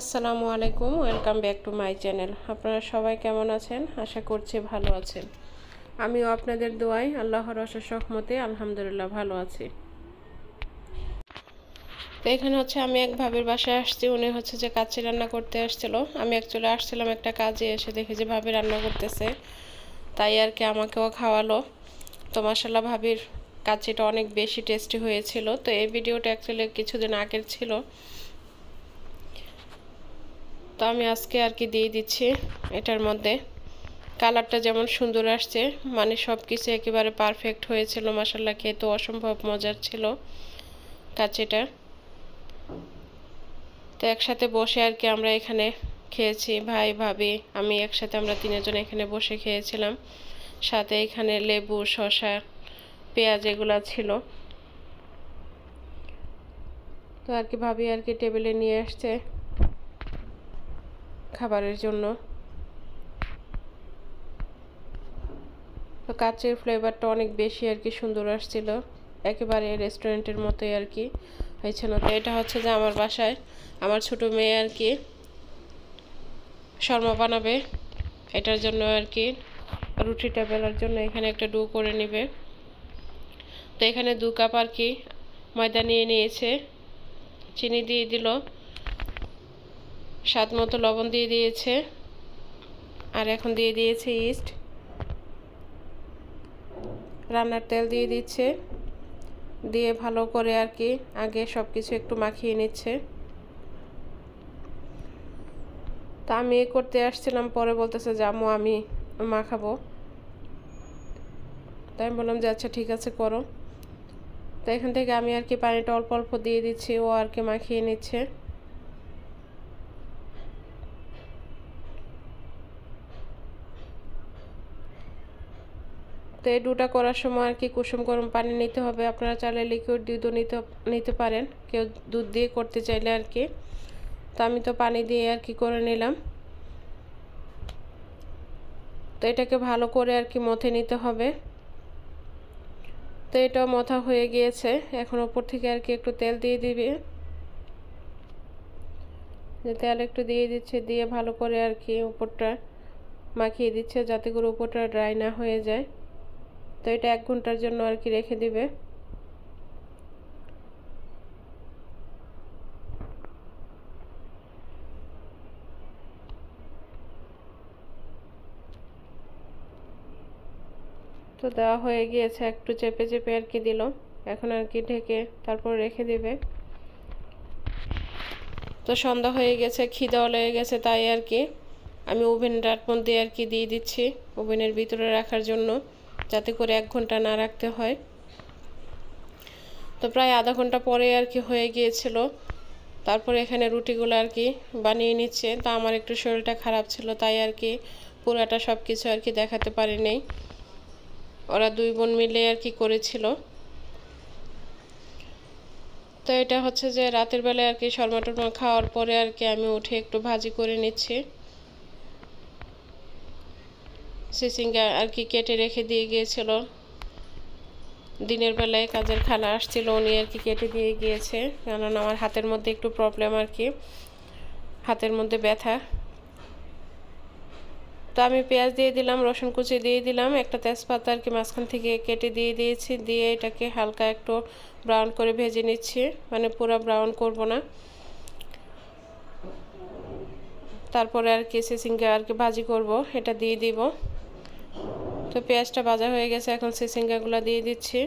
আসসালামু আলাইকুম welcome back to my channel আপনারা সবাই কেমন আছেন আশা করছি ভালো আছেন আমিও আপনাদের দোয়াই আল্লাহর অশেষ সহমতে আলহামদুলিল্লাহ ভালো আছি তো এখানে হচ্ছে আমি এক ভাবির বাসায় আসছি উনি হচ্ছে যে কাচ্চি রান্না করতে আসছিল আমি অ্যাকচুয়ালি আসছিলাম একটা কাজে এসে দেখি যে ভাবি রান্না করতেছে তাই আর কি আমাকেও খাওয়ালো তো মাসাল্লাহ ভাবির কাচ্চিটা অনেক বেশি টেস্টি হয়েছিল তো এই ভিডিওটা অ্যাকচুয়ালি কিছুদিন আগের ছিল তো আমি আজকে আর কি দিয়ে দিচ্ছি এটার মধ্যে কালারটা যেমন সুন্দর আসছে মানে সব কিছু একেবারে পারফেক্ট হয়েছিল খেয়ে তো অসম্ভব মজার ছিল কাছেটা তো একসাথে বসে আর কি আমরা এখানে খেয়েছি ভাই ভাবি আমি একসাথে আমরা তিনজন এখানে বসে খেয়েছিলাম সাথে এখানে লেবু শশা পেঁয়াজ এগুলো ছিল তো আর কি ভাবি আর কি টেবিলে নিয়ে আসছে খাবারের জন্য তো কাচের ফ্লেভারটা অনেক বেশি আর কি সুন্দর আসছিল একেবারে রেস্টুরেন্টের মতোই আর কি না তো এটা হচ্ছে যে আমার বাসায় আমার ছোট মেয়ে আর কি শর্মা বানাবে এটার জন্য আর কি রুটিটা বেলার জন্য এখানে একটা ডু করে নেবে তো এখানে দু কাপ আর কি ময়দা নিয়ে নিয়েছে চিনি দিয়ে দিল স্বাদ মতো লবণ দিয়ে দিয়েছে আর এখন দিয়ে দিয়েছে ইস্ট রান্নার তেল দিয়ে দিচ্ছে দিয়ে ভালো করে আর কি আগে সব কিছু একটু মাখিয়ে নিচ্ছে তা আমি এ করতে আসছিলাম পরে বলতেছে জামু আমি মাখাবো তাই আমি বললাম যে আচ্ছা ঠিক আছে করো তো এখান থেকে আমি আর কি পানিটা অল্প অল্প দিয়ে দিচ্ছি ও আর কি মাখিয়ে নিচ্ছে তো এই করার সময় আর কি কুসুম গরম পানি নিতে হবে আপনারা চাইলে লিকুইড দুধও নিতে নিতে পারেন কেউ দুধ দিয়ে করতে চাইলে আর কি তো আমি তো পানি দিয়ে আর কি করে নিলাম তো এটাকে ভালো করে আর কি মথে নিতে হবে তো এটাও মথা হয়ে গিয়েছে এখন ওপর থেকে আর কি একটু তেল দিয়ে দিবে যে তেল একটু দিয়ে দিচ্ছে দিয়ে ভালো করে আর কি উপরটা মাখিয়ে দিচ্ছে যাতে করে উপরটা ড্রাই না হয়ে যায় তো এটা এক ঘন্টার জন্য আর কি রেখে দিবে তো দেওয়া হয়ে গিয়েছে একটু চেপে চেপে আর কি দিল এখন আর কি ঢেকে তারপর রেখে দিবে তো সন্ধ্যা হয়ে গেছে খিদাও লেগে গেছে তাই আর কি আমি ওভেনটার মধ্যে আর কি দিয়ে দিচ্ছি ওভেনের ভিতরে রাখার জন্য যাতে করে এক ঘন্টা না রাখতে হয় তো প্রায় আধা ঘন্টা পরে আর কি হয়ে গিয়েছিল তারপরে এখানে রুটিগুলো আর কি বানিয়ে নিচ্ছে তা আমার একটু শরীরটা খারাপ ছিল তাই আর কি পুরাটা সব কিছু আর কি দেখাতে পারি ওরা দুই বোন মিলে আর কি করেছিল তো এটা হচ্ছে যে রাতের বেলায় আর কি শর্মা টর্মা খাওয়ার পরে আর কি আমি উঠে একটু ভাজি করে নিচ্ছি সিসিঙ্গা আর কি কেটে রেখে দিয়ে গিয়েছিল দিনের বেলায় কাজের খালা আসছিল উনি আর কি কেটে দিয়ে গিয়েছে কারণ আমার হাতের মধ্যে একটু প্রবলেম আর কি হাতের মধ্যে ব্যথা তো আমি পেঁয়াজ দিয়ে দিলাম রসুন কুচি দিয়ে দিলাম একটা তেজপাতা আর কি মাঝখান থেকে কেটে দিয়ে দিয়েছি দিয়ে এটাকে হালকা একটু ব্রাউন করে ভেজে নিচ্ছি মানে পুরো ব্রাউন করব না তারপরে আর কি সিসিংকে আর কি ভাজি করব এটা দিয়ে দিব তো পেঁয়াজটা ভাজা হয়ে গেছে এখন সিসিঙ্গাগুলো দিয়ে দিচ্ছি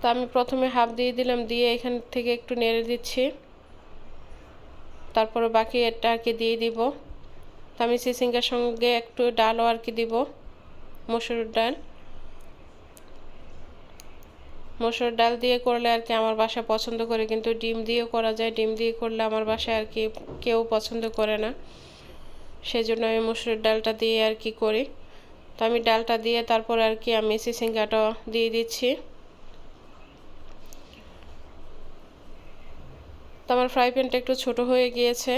তো আমি প্রথমে হাফ দিয়ে দিলাম দিয়ে এখান থেকে একটু নেড়ে দিচ্ছি তারপরে বাকি এটা আর কি দিয়ে দিব তো আমি সিসিঙ্গার সঙ্গে একটু ডালও আর কি দিব মসুর ডাল মসুর ডাল দিয়ে করলে আর কি আমার বাসা পছন্দ করে কিন্তু ডিম দিয়েও করা যায় ডিম দিয়ে করলে আমার বাসায় আর কি কেউ পছন্দ করে না সেজন্য আমি মুসুরের ডালটা দিয়ে আর কি করি তো আমি ডালটা দিয়ে তারপর আর কি আমি সিসিঙ্গাটা দিয়ে দিচ্ছি তো আমার ফ্রাই প্যানটা একটু ছোট হয়ে গিয়েছে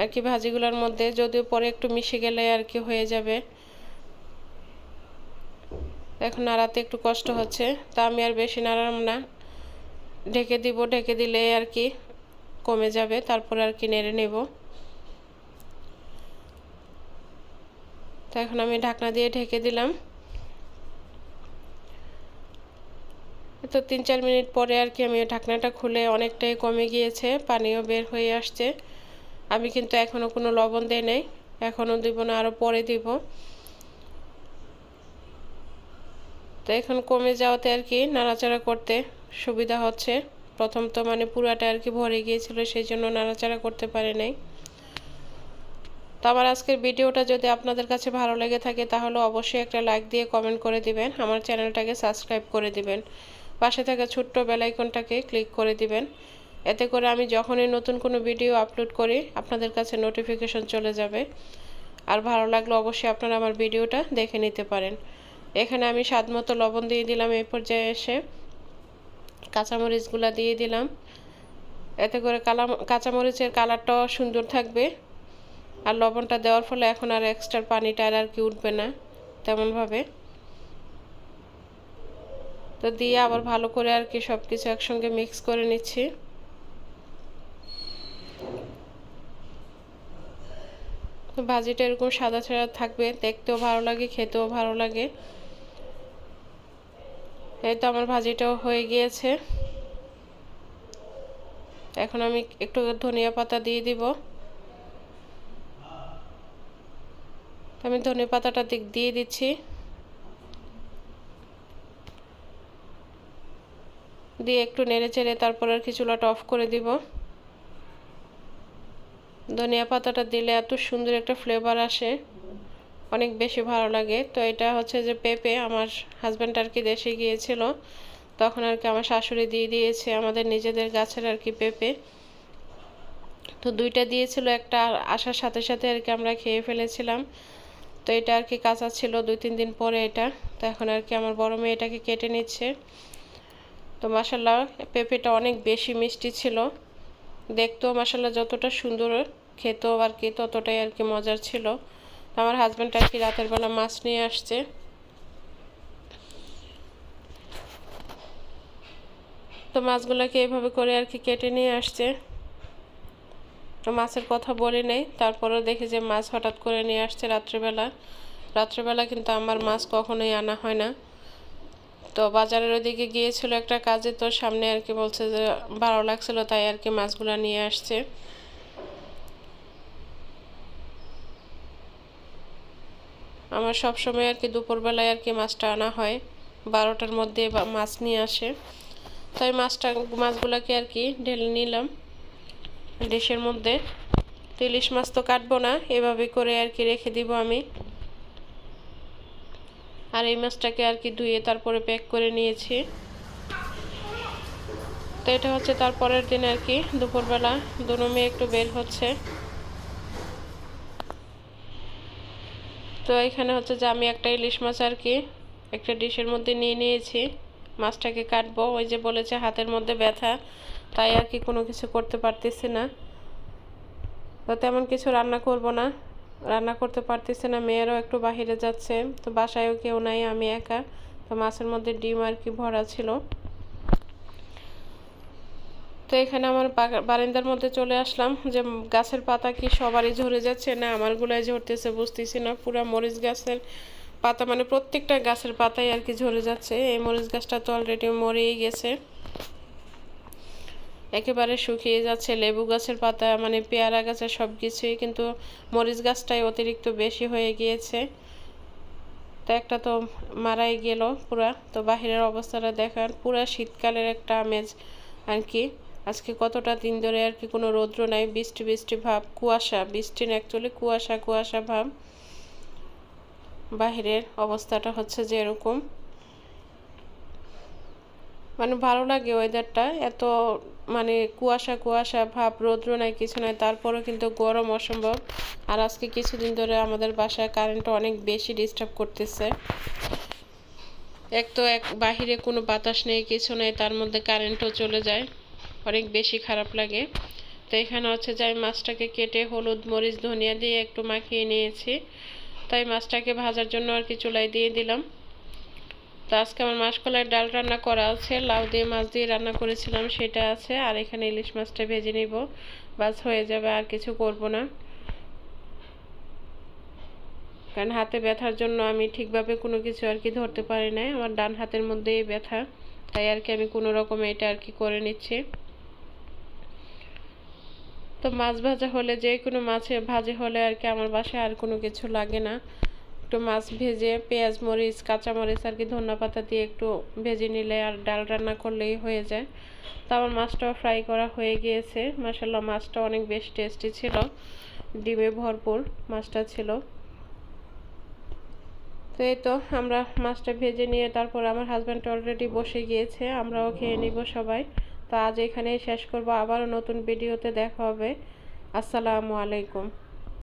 আর কি ভাজিগুলোর মধ্যে যদিও পরে একটু মিশে গেলে আর কি হয়ে যাবে এখন নাড়াতে একটু কষ্ট হচ্ছে তা আমি আর বেশি নাড়াম না ঢেকে দিব ঢেকে দিলে আর কি কমে যাবে তারপর আর কি নেড়ে নেব তো এখন আমি ঢাকনা দিয়ে ঢেকে দিলাম তো তিন চার মিনিট পরে আর কি আমি ঢাকনাটা খুলে অনেকটাই কমে গিয়েছে পানিও বের হয়ে আসছে আমি কিন্তু এখনও কোনো লবণ দেই নাই এখনও দিব না আরও পরে দিব তো এখন কমে যাওয়াতে আর কি নাড়াচাড়া করতে সুবিধা হচ্ছে প্রথম তো মানে পুরাটা আর কি ভরে গিয়েছিল সেই জন্য নাড়াচাড়া করতে পারে নাই তো আমার আজকের ভিডিওটা যদি আপনাদের কাছে ভালো লেগে থাকে তাহলে অবশ্যই একটা লাইক দিয়ে কমেন্ট করে দিবেন আমার চ্যানেলটাকে সাবস্ক্রাইব করে দিবেন পাশে থাকা ছোট্ট বেলাইকনটাকে ক্লিক করে দিবেন এতে করে আমি যখনই নতুন কোনো ভিডিও আপলোড করি আপনাদের কাছে নোটিফিকেশন চলে যাবে আর ভালো লাগলে অবশ্যই আপনারা আমার ভিডিওটা দেখে নিতে পারেন এখানে আমি স্বাদ মতো লবণ দিয়ে দিলাম এই পর্যায়ে এসে কাঁচামরিচগুলো দিয়ে দিলাম এতে করে কালা কাঁচামরিচের কালারটাও সুন্দর থাকবে আর লবণটা দেওয়ার ফলে এখন আর এক্সট্রা পানিটা আর কি উঠবে না তেমনভাবে তো দিয়ে আবার ভালো করে আর কি সব কিছু একসঙ্গে মিক্স করে নিচ্ছি ভাজিটা এরকম সাদা ছাড়া থাকবে দেখতেও ভালো লাগে খেতেও ভালো লাগে এই তো আমার ভাজিটাও হয়ে গিয়েছে এখন আমি একটু ধনিয়া পাতা দিয়ে দিব আমি ধনে পাতাটা দিক দিয়ে দিচ্ছি দিয়ে একটু নেড়ে চেড়ে তারপর আর কিছু চুলাটা অফ করে দিব ধনিয়া পাতাটা দিলে এত সুন্দর একটা ফ্লেভার আসে অনেক বেশি ভালো লাগে তো এটা হচ্ছে যে পেঁপে আমার হাজব্যান্ড আর কি দেশে গিয়েছিল তখন আর কি আমার শাশুড়ি দিয়ে দিয়েছে আমাদের নিজেদের গাছের আর কি পেঁপে তো দুইটা দিয়েছিল একটা আসার সাথে সাথে আর কি আমরা খেয়ে ফেলেছিলাম তো এটা আর কি কাঁচা ছিল দুই তিন দিন পরে এটা তো এখন আর কি আমার বড় মেয়ে এটাকে কেটে নিচ্ছে তো মাসাল্লাহ পেঁপেটা অনেক বেশি মিষ্টি ছিল দেখতেও মাসাল্লাহ যতটা সুন্দর খেতেও আর কি ততটাই আর কি মজার ছিল আমার হাজব্যান্ড আর কি রাতের বেলা মাছ নিয়ে আসছে তো মাছগুলোকে এভাবে করে আর কি কেটে নিয়ে আসছে তো মাছের কথা বলি নেই তারপরেও দেখি যে মাছ হঠাৎ করে নিয়ে আসছে রাত্রিবেলা রাত্রিবেলা কিন্তু আমার মাছ কখনোই আনা হয় না তো বাজারের ওদিকে গিয়েছিল একটা কাজে তো সামনে আর কি বলছে যে ভালো লাগছিল তাই আর কি মাছগুলো নিয়ে আসছে আমার সবসময় আর কি দুপুরবেলায় আর কি মাছটা আনা হয় বারোটার মধ্যে মাছ নিয়ে আসে তাই মাছটা মাছগুলোকে আর কি ঢেলে নিলাম ডিশের মধ্যে তো ইলিশ মাছ তো কাটবো না এভাবে করে আর কি রেখে দিব আমি আর এই মাছটাকে আর কি ধুয়ে তারপরে প্যাক করে নিয়েছি তো এটা হচ্ছে তারপরের দিন আর কি দুপুরবেলা দুনো মেয়ে একটু বের হচ্ছে তো এখানে হচ্ছে যে আমি একটা ইলিশ মাছ আর কি একটা ডিশের মধ্যে নিয়ে নিয়েছি মাছটাকে কাটবো ওই যে বলেছে হাতের মধ্যে ব্যথা তাই আর কি কোনো কিছু করতে পারতেছি না তো তেমন কিছু রান্না করব না রান্না করতে পারতেছে না মেয়েরও একটু বাহিরে যাচ্ছে তো বাসায়ও কেউ নাই আমি একা তো মাছের মধ্যে ডিম আর কি ভরা ছিল তো এখানে আমার বারিন্দার মধ্যে চলে আসলাম যে গাছের পাতা কি সবারই ঝরে যাচ্ছে না আমারগুলোই ঝরতেছে বুঝতেছি না পুরা মরিচ গাছের পাতা মানে প্রত্যেকটা গাছের পাতাই আর কি ঝরে যাচ্ছে এই মরিচ গাছটা তো অলরেডি মরেই গেছে একেবারে শুকিয়ে যাচ্ছে লেবু গাছের পাতা মানে পেয়ারা গাছের সব কিছুই কিন্তু মরিচ গাছটাই অতিরিক্ত বেশি হয়ে গিয়েছে তো একটা তো মারাই গেল পুরা তো বাহিরের অবস্থাটা দেখেন পুরা শীতকালের একটা আমেজ আর কি আজকে কতটা দিন ধরে আর কি কোনো রৌদ্র নাই বৃষ্টি বৃষ্টি ভাব কুয়াশা বৃষ্টি না অ্যাকচুয়ালি কুয়াশা কুয়াশা ভাব বাহিরের অবস্থাটা হচ্ছে যে এরকম মানে ভালো লাগে ওয়েদারটা এত মানে কুয়াশা কুয়াশা ভাব রৌদ্র নাই কিছু নাই তারপরেও কিন্তু গরম অসম্ভব আর আজকে কিছুদিন ধরে আমাদের বাসায় কারেন্টটা অনেক বেশি ডিস্টার্ব করতেছে এক তো এক বাহিরে কোনো বাতাস নেই কিছু নেই তার মধ্যে কারেন্টও চলে যায় অনেক বেশি খারাপ লাগে তো এখানে হচ্ছে যে আমি মাছটাকে কেটে হলুদ মরিচ ধনিয়া দিয়ে একটু মাখিয়ে নিয়েছি তাই মাছটাকে ভাজার জন্য আর কি চুলায় দিয়ে দিলাম তো আজকে আমার মাসকলাইয়ের ডাল রান্না করা আছে লাউ দিয়ে মাছ দিয়ে রান্না করেছিলাম সেটা আছে আর এখানে ইলিশ মাছটা ভেজে নিব বাস হয়ে যাবে আর কিছু করব না কারণ হাতে ব্যথার জন্য আমি ঠিকভাবে কোনো কিছু আর কি ধরতে পারি নাই আমার ডান হাতের মধ্যেই ব্যথা তাই আর কি আমি কোনো রকমে এটা আর কি করে নিচ্ছি তো মাছ ভাজা হলে যে কোনো মাছে ভাজে হলে আর কি আমার বাসায় আর কোনো কিছু লাগে না একটু মাছ ভেজে পেঁয়াজ মরিচ কাঁচামরিচ আর কি ধনিয়া পাতা দিয়ে একটু ভেজে নিলে আর ডাল রান্না করলেই হয়ে যায় তো আমার মাছটাও ফ্রাই করা হয়ে গিয়েছে মাসাল্লাহ মাছটা অনেক বেশ টেস্টি ছিল ডিমে ভরপুর মাছটা ছিল তো এই তো আমরা মাছটা ভেজে নিয়ে তারপর আমার হাজব্যান্ড অলরেডি বসে গিয়েছে আমরাও খেয়ে নিব সবাই তো আজ এখানেই শেষ করব আবারও নতুন ভিডিওতে দেখা হবে আসসালামু আলাইকুম